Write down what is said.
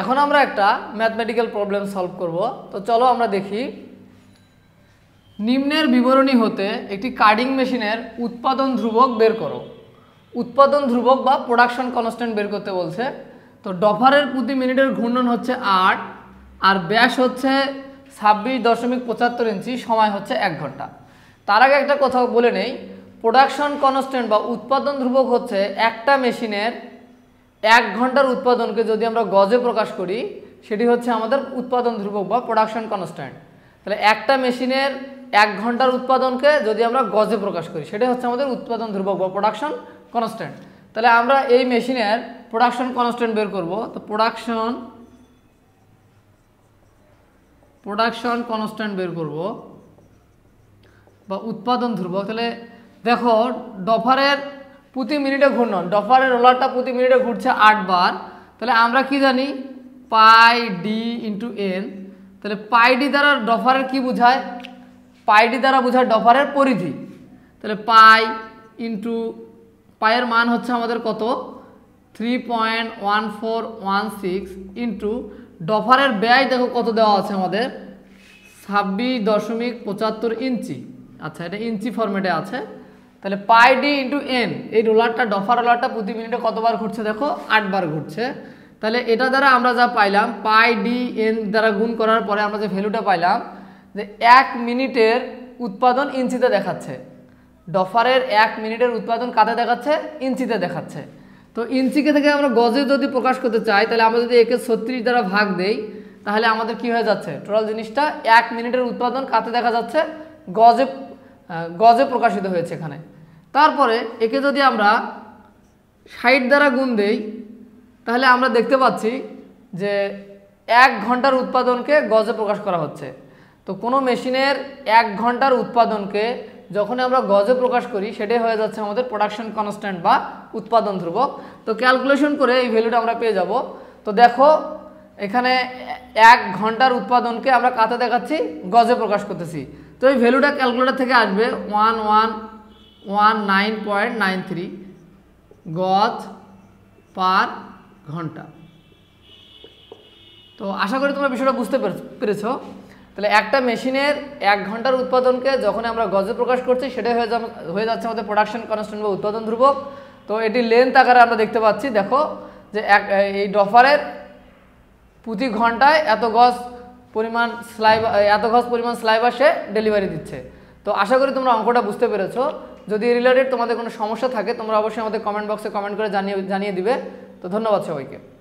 এখন আমরা একটা ম্যাথমেটিক্যাল প্রবলেম সলভ করব তো চলো আমরা দেখি নিম্নের বিবরণী হতে একটি কার্ডিং মেশিনের উৎপাদন ধ্রুবক বের করো উৎপাদন ধ্রুবক বা প্রোডাকশন কনস্ট্যান্ট বের করতে বলছে তো ডফারের প্রতি মিনিটের ঘূর্ণন হচ্ছে আট আর ব্যাস হচ্ছে ছাব্বিশ দশমিক পঁচাত্তর ইঞ্চি সময় হচ্ছে এক ঘন্টা তার আগে একটা কথা বলে নেই প্রোডাকশন কনস্ট্যান্ট বা উৎপাদন ধ্রুবক হচ্ছে একটা মেশিনের এক ঘন্টার উৎপাদনকে যদি আমরা গজে প্রকাশ করি সেটি হচ্ছে আমাদের উৎপাদন ধ্রুবক বা প্রোডাকশন কনস্ট্যান্ট তাহলে একটা মেশিনের এক ঘন্টার উৎপাদনকে যদি আমরা গজে প্রকাশ করি সেটি হচ্ছে আমাদের উৎপাদন ধ্রুবক বা প্রোডাকশন কনস্ট্যান্ট তাহলে আমরা এই মেশিনের প্রোডাকশন কনস্ট্যান্ট বের করব তো প্রোডাকশন প্রোডাকশন কনস্ট্যান্ট বের করব বা উৎপাদন ধ্রুবক তাহলে দেখো ডফারের প্রতি মিনিটে ঘুরন ডফারের রোলারটা প্রতি মিনিটে ঘুরছে আটবার তাহলে আমরা কি জানি পাই ডি ইন্টু এন তাহলে পাই ডি দ্বারা ডফারের কি বোঝায় পাই ডি দ্বারা বোঝায় ডফারের পরিধি তাহলে পাই ইন্টু পায়ের মান হচ্ছে আমাদের কত three point one four one six into ডফারের ব্যয় দেখো কত দেওয়া আছে আমাদের ছাব্বিশ দশমিক পঁচাত্তর ইঞ্চি আচ্ছা এটা ইঞ্চি ফরম্যাটে আছে তাহলে পাই ডি ইন্টু এন এই রোলারটা ডফার রোলারটা প্রতি মিনিটে কতবার ঘুরছে দেখো আটবার ঘুরছে তাহলে এটা দ্বারা আমরা যা পাইলাম পাই ডি এন দ্বারা গুণ করার পরে আমরা যে ভ্যালুটা পাইলাম যে এক মিনিটের উৎপাদন ইঞ্চিতে দেখাচ্ছে ডফারের এক মিনিটের উৎপাদন কাতে দেখাচ্ছে ইঞ্চিতে দেখাচ্ছে তো ইঞ্চিকে থেকে আমরা গজে যদি প্রকাশ করতে চাই তাহলে আমরা যদি একে ছত্রিশ দ্বারা ভাগ দেই তাহলে আমাদের কি হয়ে যাচ্ছে টোটাল জিনিসটা এক মিনিটের উৎপাদন কাতে দেখা যাচ্ছে গজে গজে প্রকাশিত হয়েছে এখানে তারপরে একে যদি আমরা ষাট দ্বারা গুণ দেই তাহলে আমরা দেখতে পাচ্ছি যে এক ঘন্টার উৎপাদনকে গজে প্রকাশ করা হচ্ছে তো কোনো মেশিনের এক ঘন্টার উৎপাদনকে যখন আমরা গজে প্রকাশ করি সেটাই হয়ে যাচ্ছে আমাদের প্রোডাকশন কনস্ট্যান্ট বা উৎপাদন ধ্রুবক তো ক্যালকুলেশন করে এই ভ্যালুটা আমরা পেয়ে যাব তো দেখো এখানে এক ঘন্টার উৎপাদনকে আমরা কাতে দেখাচ্ছি গজে প্রকাশ করতেছি তো এই ভ্যালুটা ক্যালকুলেটার থেকে আসবে one one one nine point nine three গজ পার ঘন্টা তো আশা করি তোমরা বিষয়টা বুঝতে পেরেছ তাহলে একটা মেশিনের এক ঘন্টার উৎপাদনকে যখন আমরা গজে প্রকাশ করছি সেটাই হয়ে হয়ে যাচ্ছে আমাদের প্রোডাকশন কনস্ট্যান্ট বা উৎপাদন ধ্রুবক তো এটি লেন্থ আকারে আমরা দেখতে পাচ্ছি দেখো যে এক এই ডফারের প্রতি ঘন্টায় এত গজ পরিমাণ স্লাইবা এত ঘস পরিমাণ স্লাইব সে ডেলিভারি দিচ্ছে তো আশা করি তোমরা অঙ্কটা বুঝতে পেরেছো যদি রিলেটেড তোমাদের কোনো সমস্যা থাকে তোমরা অবশ্যই আমাদের কমেন্ট বক্সে কমেন্ট করে জানিয়ে জানিয়ে দিবে তো ধন্যবাদ সবাইকে